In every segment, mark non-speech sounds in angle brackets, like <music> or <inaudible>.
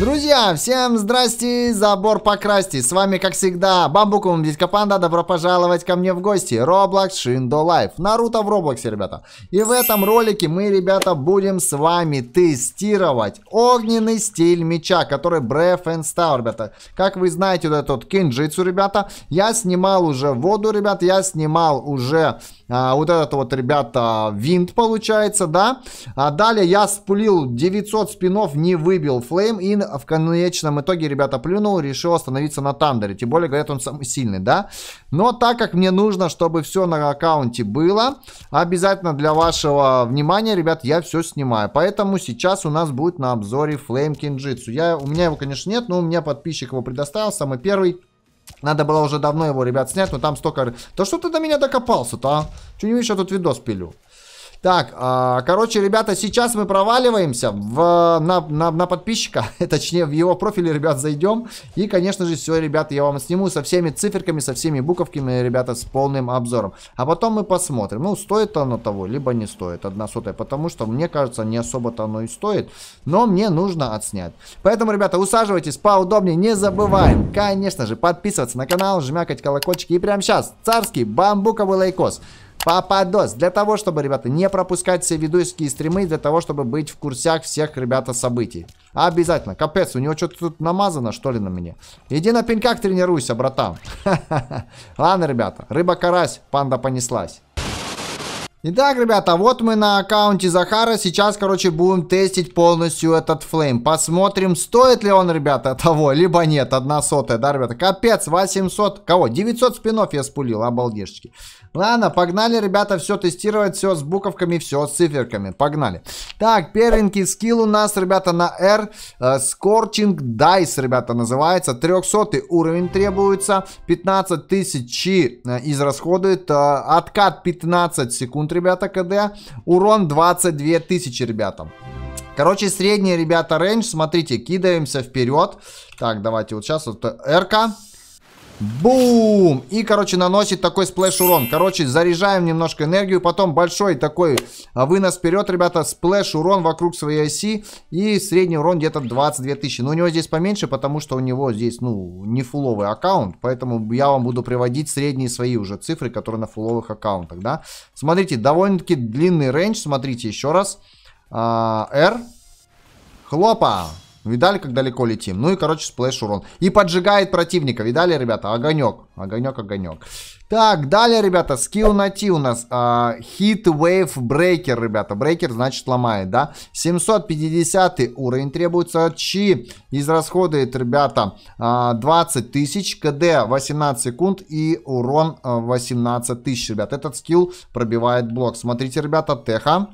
Друзья, всем здрасте, забор покрасьте. С вами, как всегда, Бамбукум, Дядька Панда. Добро пожаловать ко мне в гости. Roblox Shindo Лайф. Наруто в Роблоксе, ребята. И в этом ролике мы, ребята, будем с вами тестировать огненный стиль меча, который Breath and Star, ребята. Как вы знаете, вот этот Кинджицу, ребята, я снимал уже воду, ребят, я снимал уже а, вот этот вот, ребята, винт получается, да. А далее я спулил 900 спинов, не выбил флейм. И в конечном итоге, ребята, плюнул, решил остановиться на тандере. Тем более, говорят, он самый сильный, да. Но так как мне нужно, чтобы все на аккаунте было, обязательно для вашего внимания, ребят, я все снимаю. Поэтому сейчас у нас будет на обзоре флейм кинжитсу. Я, у меня его, конечно, нет, но у меня подписчик его предоставил, самый первый. Надо было уже давно его, ребят, снять, но там столько... Да что ты до меня докопался-то, а? Чего не видишь, я тут видос пилю. Так, а, короче, ребята, сейчас мы проваливаемся в, на, на, на подписчика, <laughs> точнее, в его профиле, ребят, зайдем. И, конечно же, все, ребята, я вам сниму со всеми циферками, со всеми буковками, ребята, с полным обзором. А потом мы посмотрим, ну, стоит оно того, либо не стоит, одна сотая, потому что, мне кажется, не особо-то оно и стоит, но мне нужно отснять. Поэтому, ребята, усаживайтесь поудобнее, не забываем, конечно же, подписываться на канал, жмякать колокольчики и прямо сейчас царский бамбуковый лайкос. Попадос. Для того, чтобы, ребята, не пропускать все видосики и стримы, для того, чтобы быть в курсях всех, ребята, событий. Обязательно. Капец, у него что-то тут намазано, что ли, на мне? Иди на пеньках тренируйся, братан. <laughs> Ладно, ребята, рыба-карась, панда понеслась. Итак, ребята, вот мы на аккаунте Захара. Сейчас, короче, будем тестить полностью этот флейм. Посмотрим, стоит ли он, ребята, того, либо нет. Одна сотая, да, ребята? Капец, 800, кого? 900 спинов я спулил, обалдежечки. Ладно, погнали, ребята, все тестировать, все с буковками, все с циферками. Погнали. Так, первенький скилл у нас, ребята, на R. Э, Scorching Dice, ребята, называется. 300 уровень требуется. 15 тысяч э, израсходует. Э, откат 15 секунд, ребята, КД. Урон 22 тысячи, ребята. Короче, средний, ребята, рейндж. Смотрите, кидаемся вперед. Так, давайте вот сейчас вот РК. Бум! И, короче, наносит такой сплэш-урон. Короче, заряжаем немножко энергию. Потом большой такой а, вынос вперед, ребята. Сплэш-урон вокруг своей оси. И средний урон где-то 22 тысячи. Но у него здесь поменьше, потому что у него здесь, ну, не фуловый аккаунт. Поэтому я вам буду приводить средние свои уже цифры, которые на фуловых аккаунтах, да. Смотрите, довольно-таки длинный рейндж. Смотрите еще раз. А, R. Хлопа. Видали, как далеко летим? Ну и, короче, сплэш урон. И поджигает противника. Видали, ребята? Огонек. Огонек, огонек. Так, далее, ребята, скилл найти у нас. А, хит Wave Breaker, ребята. Брейкер, значит, ломает, да? 750 уровень требуется. Чи израсходует, ребята, 20 а, тысяч. КД 18 секунд и урон 18 а, тысяч, ребят. Этот скилл пробивает блок. Смотрите, ребята, Теха.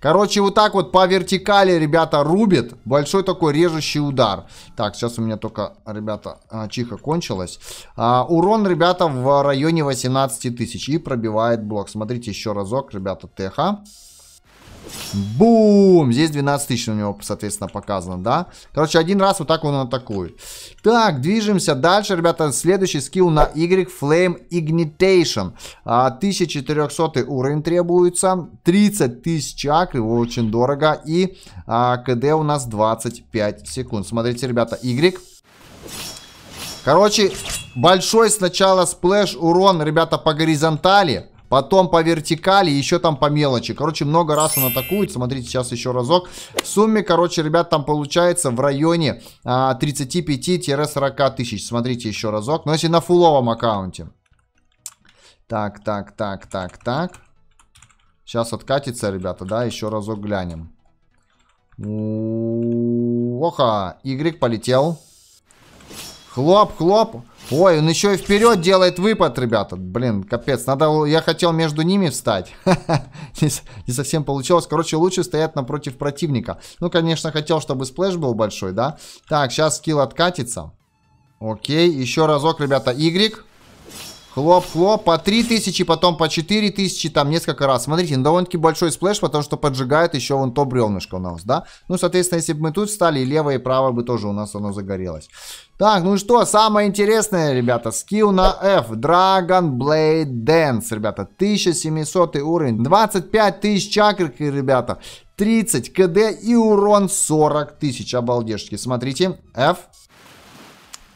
Короче, вот так вот по вертикали, ребята, рубит. Большой такой режущий удар. Так, сейчас у меня только, ребята, а, чиха кончилась. А, урон, ребята, в районе 18 тысяч. И пробивает блок. Смотрите еще разок, ребята, теха. Бум! Здесь 12 тысяч у него, соответственно, показано, да? Короче, один раз вот так он атакует. Так, движемся дальше, ребята. Следующий скилл на Y Flame Ignitation. 1400 а, уровень требуется. 30 тысяч чак, его очень дорого. И а, КД у нас 25 секунд. Смотрите, ребята, Y. Короче, большой сначала сплэш урон, ребята, по горизонтали. Потом по вертикали, еще там по мелочи. Короче, много раз он атакует. Смотрите, сейчас еще разок. В сумме, короче, ребят, там получается в районе а, 35-40 тысяч. Смотрите еще разок. Но если на фуловом аккаунте. Так, так, так, так, так. Сейчас откатится, ребята, да, еще разок глянем. Оха, Y полетел. Хлоп, хлоп. Ой, он еще и вперед делает выпад, ребята. Блин, капец. Надо, я хотел между ними встать. <laughs> Не совсем получилось. Короче, лучше стоять напротив противника. Ну, конечно, хотел, чтобы сплэш был большой, да? Так, сейчас скилл откатится. Окей, еще разок, ребята. Y. Хлоп-хлоп, по 3000, потом по 4000, там несколько раз. Смотрите, ну, довольно-таки большой сплэш, потому что поджигает еще вон то бревнышко у нас, да? Ну, соответственно, если бы мы тут встали, и левое, и правое бы тоже у нас оно загорелось. Так, ну что, самое интересное, ребята, скилл на F, Dragon Blade Dance, ребята, 1700 уровень, 25 тысяч чакр, ребята, 30 кд и урон 40 тысяч, обалдешки, смотрите, F,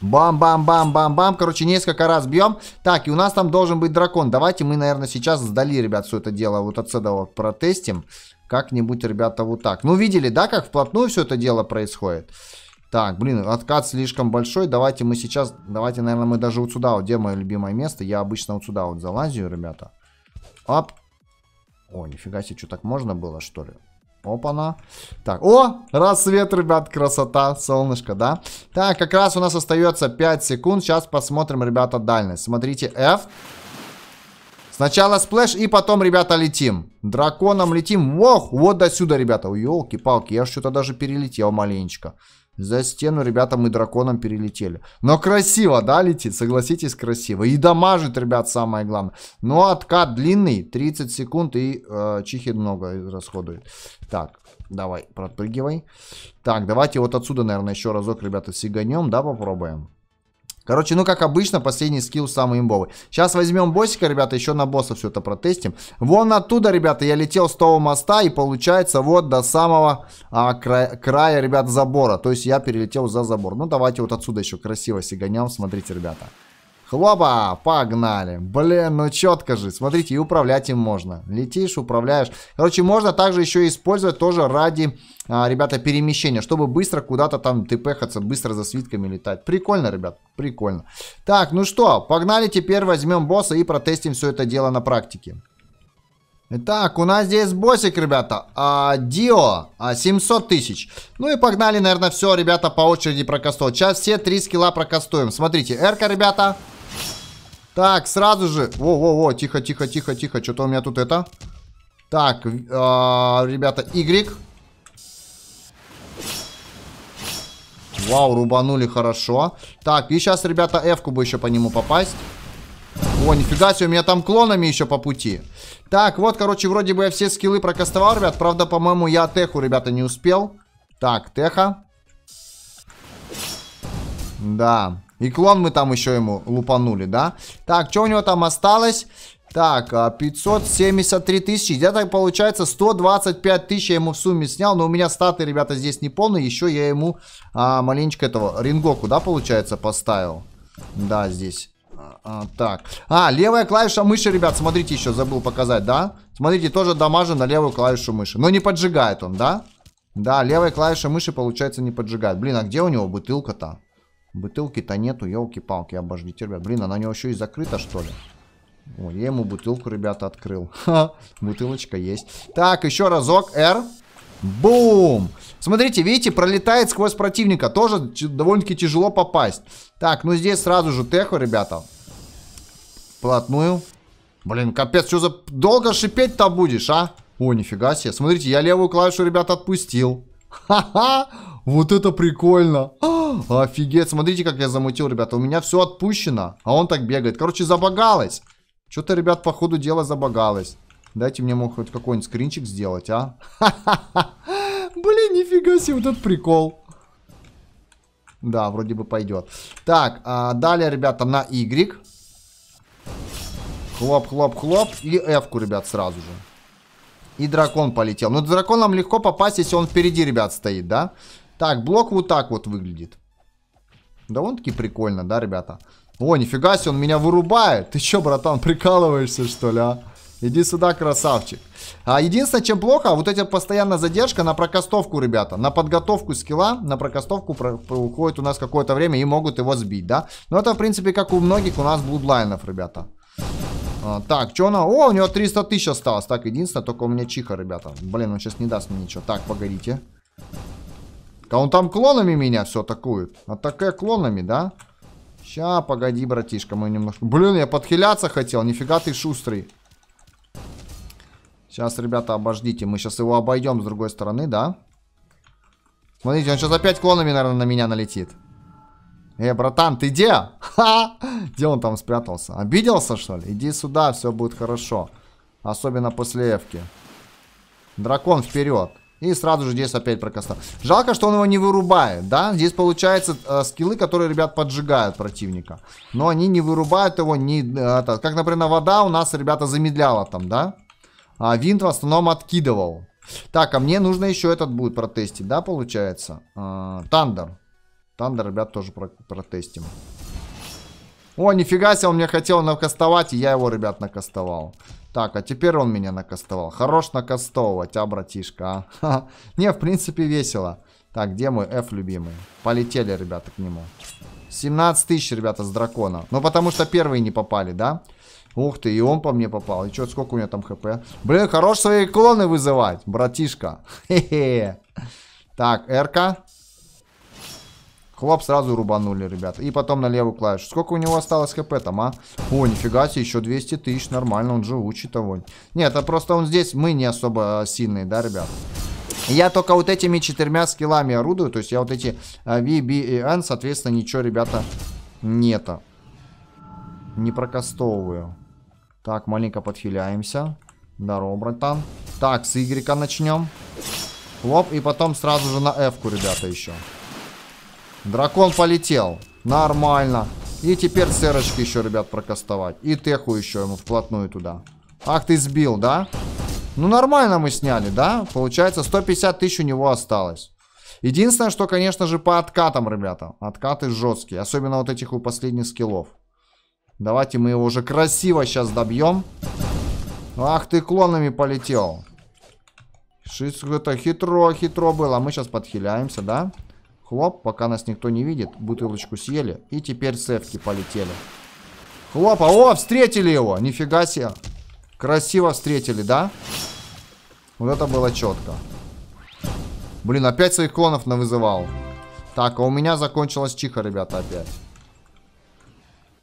Бам-бам-бам-бам-бам. Короче, несколько раз бьем. Так, и у нас там должен быть дракон. Давайте мы, наверное, сейчас сдали, ребят, все это дело. Вот отсюда вот протестим. Как-нибудь, ребята, вот так. Ну, видели, да, как вплотную все это дело происходит? Так, блин, откат слишком большой. Давайте мы сейчас... Давайте, наверное, мы даже вот сюда. Вот где мое любимое место? Я обычно вот сюда вот залазю, ребята. Оп. О, нифига себе, что так можно было, что ли? Опа-на. Так, о, рассвет, ребят, красота, солнышко, да? Так, как раз у нас остается 5 секунд. Сейчас посмотрим, ребята, дальность. Смотрите, F. Сначала сплэш и потом, ребята, летим. Драконом летим. Ох, вот до сюда, ребята. Елки-палки, я что-то даже перелетел маленечко. За стену, ребята, мы драконом перелетели. Но красиво, да, летит? Согласитесь, красиво. И дамажит, ребят, самое главное. Но откат длинный, 30 секунд, и э, чихи много расходует. Так, давай, пропрыгивай. Так, давайте вот отсюда, наверное, еще разок, ребята, сиганем, да, попробуем. Короче, ну как обычно, последний скилл самый имбовый. Сейчас возьмем боссика, ребята, еще на босса все это протестим. Вон оттуда, ребята, я летел с того моста и получается вот до самого а, края, края, ребят, забора. То есть я перелетел за забор. Ну давайте вот отсюда еще красиво сиганем, смотрите, ребята. Хлопа, погнали. Блин, ну четко же. Смотрите, и управлять им можно. Летишь, управляешь. Короче, можно также еще использовать тоже ради, а, ребята, перемещения, чтобы быстро куда-то там тпхаться, быстро за свитками летать. Прикольно, ребят, прикольно. Так, ну что, погнали теперь возьмем босса и протестим все это дело на практике. Итак, у нас здесь боссик, ребята. А, Дио, а, 700 тысяч. Ну и погнали, наверное, все, ребята, по очереди прокастовать. Сейчас все три скилла прокастуем. Смотрите, эрка, ребята, так, сразу же. Во-во-во, тихо-тихо-тихо-тихо. Что-то у меня тут это. Так, э -э, ребята, Y. Вау, рубанули хорошо. Так, и сейчас, ребята, F-ку бы еще по нему попасть. О, нифига себе, у меня там клонами еще по пути. Так, вот, короче, вроде бы я все скиллы прокастовал, ребят. Правда, по-моему, я теху, ребята, не успел. Так, теха. Да. И клон мы там еще ему лупанули, да? Так, что у него там осталось? Так, 573 а, тысячи. Где-то получается 125 тысяч я ему в сумме снял. Но у меня статы, ребята, здесь не полные. Еще я ему а, маленечко этого рингоку, да, получается, поставил. Да, здесь. А, а так. А, левая клавиша мыши, ребят, смотрите, еще забыл показать, да? Смотрите, тоже дамажу на левую клавишу мыши. Но не поджигает он, да? Да, левая клавиша мыши, получается, не поджигает. Блин, а где у него бутылка-то? Бутылки-то нету, елки-палки, обождите, ребят. Блин, она у него еще и закрыта, что ли? О, я ему бутылку, ребята, открыл. <laughs> Ха, бутылочка есть. Так, еще разок, R. Бум! Смотрите, видите, пролетает сквозь противника. Тоже довольно-таки тяжело попасть. Так, ну здесь сразу же теху, ребята. Плотную. Блин, капец, что за... Долго шипеть-то будешь, а? О, нифига себе. Смотрите, я левую клавишу, ребята, отпустил. <laughs> Ха-ха! Вот это прикольно. А, <gasps> офигеть, смотрите, как я замутил, ребята. У меня все отпущено, а он так бегает. Короче, забагалось. Что-то, ребят, по ходу дела забагалось. Дайте мне мог хоть какой-нибудь скринчик сделать, а? <laughs> Блин, нифига себе, вот этот прикол. Да, вроде бы пойдет. Так, а далее, ребята, на Y. Хлоп, хлоп, хлоп. И F-ку, ребят, сразу же. И дракон полетел. Ну, дракон нам легко попасть, если он впереди, ребят, стоит, да? Так, блок вот так вот выглядит. Да он таки прикольно, да, ребята? О, нифига себе, он меня вырубает. Ты чё, братан, прикалываешься, что ли, а? Иди сюда, красавчик. А единственное, чем плохо, вот эта постоянная задержка на прокастовку, ребята. На подготовку скилла, на прокастовку про уходит у нас какое-то время и могут его сбить, да? Но это, в принципе, как у многих у нас блудлайнов, ребята. А, так, что она? О, у него 300 тысяч осталось. Так, единственное, только у меня чиха, ребята. Блин, он сейчас не даст мне ничего. Так, погодите. Да он там клонами меня все атакует. Атакая клонами, да? Ща, погоди, братишка, мы немножко... Блин, я подхиляться хотел, нифига ты шустрый. Сейчас, ребята, обождите, мы сейчас его обойдем с другой стороны, да? Смотрите, он сейчас опять клонами, наверное, на меня налетит. Э, братан, ты где? Ха! Где он там спрятался? Обиделся, что ли? Иди сюда, все будет хорошо. Особенно после эвки. Дракон вперед. И сразу же здесь опять прокастал. Жалко, что он его не вырубает, да? Здесь получается э, скиллы, которые, ребят, поджигают противника. Но они не вырубают его, не, э, это, как, например, вода у нас, ребята, замедляла там, да? А винт в основном откидывал. Так, а мне нужно еще этот будет протестить, да, получается? А, Тандер. Тандер, ребят, тоже про протестим. О, нифига себе, он мне хотел накастовать, и я его, ребят, накастовал. Так, а теперь он меня накастовал. Хорош накастовывать, а, братишка, а? Не, в принципе, весело. Так, где мой F любимый? Полетели, ребята, к нему. 17 тысяч, ребята, с дракона. Ну, потому что первые не попали, да? Ух ты, и он по мне попал. И чё, сколько у меня там хп? Блин, хорош свои клоны вызывать, братишка. Хе-хе. Так, Рка. Хлоп, сразу рубанули, ребят. И потом на левую клавишу. Сколько у него осталось хп там, а? О, нифига себе, еще 200 тысяч. Нормально, он же учит того. Нет, а просто он здесь, мы не особо а, сильные, да, ребят? Я только вот этими четырьмя скиллами орудую. То есть я вот эти а, V, B и N, соответственно, ничего, ребята, нету. Не прокастовываю. Так, маленько подхиляемся. Здорово, братан. Так, с Y начнем. Лоп, и потом сразу же на F-ку, ребята, еще. Дракон полетел. Нормально. И теперь серочки еще, ребят, прокастовать. И теху еще ему вплотную туда. Ах, ты сбил, да? Ну, нормально мы сняли, да? Получается, 150 тысяч у него осталось. Единственное, что, конечно же, по откатам, ребята. Откаты жесткие. Особенно вот этих у последних скиллов. Давайте мы его уже красиво сейчас добьем. Ах, ты клонами полетел. Это хитро, хитро было. Мы сейчас подхиляемся, да? Да. Хлоп, пока нас никто не видит, бутылочку съели. И теперь цевки полетели. Хлопа, о, встретили его! Нифига себе! Красиво встретили, да? Вот это было четко. Блин, опять своих клонов навызывал. Так, а у меня закончилась чиха, ребята, опять.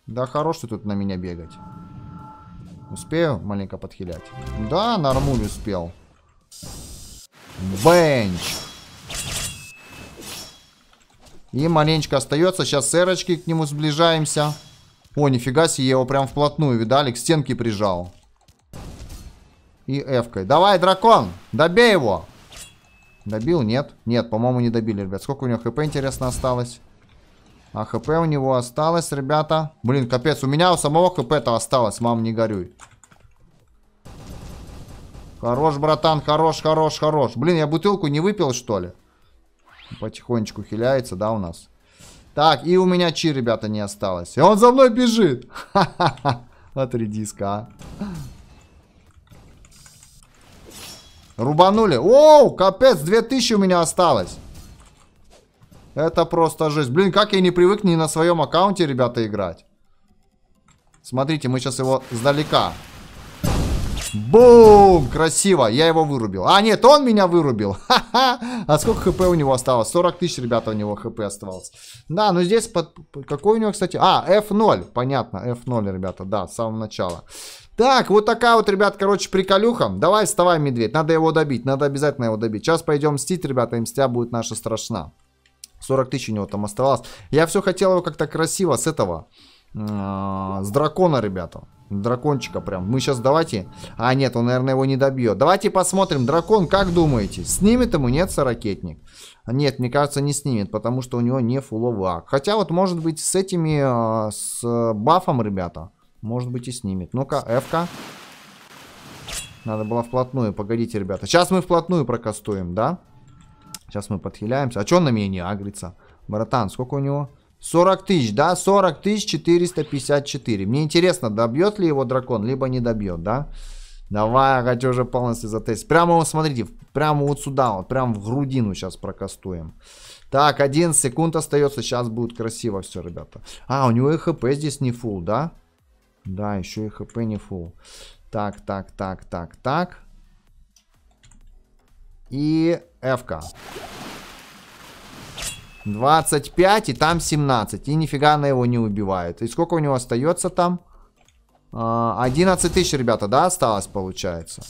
Да хорош ты тут на меня бегать. Успею маленько подхилять? Да, нормуль успел. Бенч. И маленечко остается. Сейчас с эрочки к нему сближаемся. О, нифига себе, я его прям вплотную, видали, к стенке прижал. И эвкой. Давай, дракон, добей его. Добил? Нет. Нет, по-моему, не добили, ребят. Сколько у него хп, интересно, осталось? А хп у него осталось, ребята. Блин, капец, у меня у самого хп-то осталось, мам, не горюй. Хорош, братан, хорош, хорош, хорош. Блин, я бутылку не выпил, что ли? потихонечку хиляется, да, у нас. Так, и у меня чи, ребята, не осталось. И он за мной бежит. Ха-ха-ха. <laughs> Смотри, диска, а. Рубанули. Оу, капец, 2000 у меня осталось. Это просто жесть. Блин, как я не привык ни на своем аккаунте, ребята, играть. Смотрите, мы сейчас его сдалека Бум! Красиво, я его вырубил. А, нет, он меня вырубил. <laughs> Ха-ха! А сколько хп у него осталось? 40 тысяч, ребята, у него хп оставалось. Да, ну здесь под... Какой у него, кстати? А, F0, понятно, F0, ребята, да, с самого начала. Так, вот такая вот, ребят, короче, приколюха. Давай вставай, медведь. Надо его добить. Надо обязательно его добить. Сейчас пойдем мстить, ребята, и мстя будет наша страшна. 40 тысяч у него там оставалось. Я все хотел его как-то красиво с этого, а, с дракона, ребята. Дракончика прям. Мы сейчас давайте... А, нет, он, наверное, его не добьет. Давайте посмотрим. Дракон, как думаете? Снимет ему, нет, ракетник? Нет, мне кажется, не снимет, потому что у него не фуловый ак. Хотя вот, может быть, с этими... А, с бафом, ребята, может быть, и снимет. Ну-ка, f Надо было вплотную. Погодите, ребята. Сейчас мы вплотную прокастуем, да? Сейчас мы подхиляемся. А что он на меня не агрится? Братан, сколько у него? 40 тысяч, да? 40 тысяч 454. Мне интересно, добьет ли его дракон, либо не добьет, да? Давай, хочу уже полностью затестить. Прямо вот, смотрите, прямо вот сюда, вот, прямо в грудину сейчас прокастуем. Так, 11 секунд остается, сейчас будет красиво все, ребята. А, у него и хп здесь не фул, да? Да, еще и хп не фул. Так, так, так, так, так. И F-ка. 25, и там 17. И нифига на его не убивает. И сколько у него остается там? 11 а, тысяч, ребята, да, осталось, получается.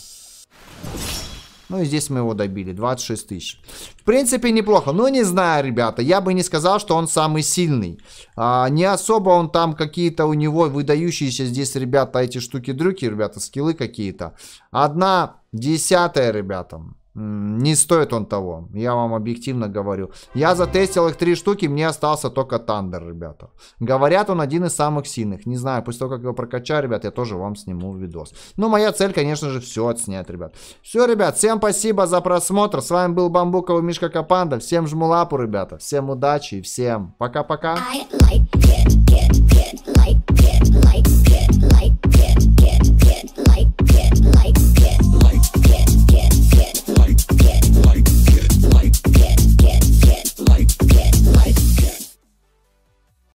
Ну и здесь мы его добили, 26 тысяч. В принципе, неплохо. Ну, не знаю, ребята, я бы не сказал, что он самый сильный. А, не особо он там какие-то у него выдающиеся здесь, ребята, эти штуки-дрюки, ребята, скиллы какие-то. Одна десятая, ребята. Не стоит он того, я вам объективно говорю. Я затестил их три штуки, мне остался только Тандер, ребята. Говорят, он один из самых сильных. Не знаю, после того, как его прокачаю, ребят, я тоже вам сниму видос. Но моя цель, конечно же, все отснять, ребят. Все, ребят, всем спасибо за просмотр. С вами был Бамбуковый Мишка Капанда. Всем жму лапу, ребята. Всем удачи и всем пока-пока.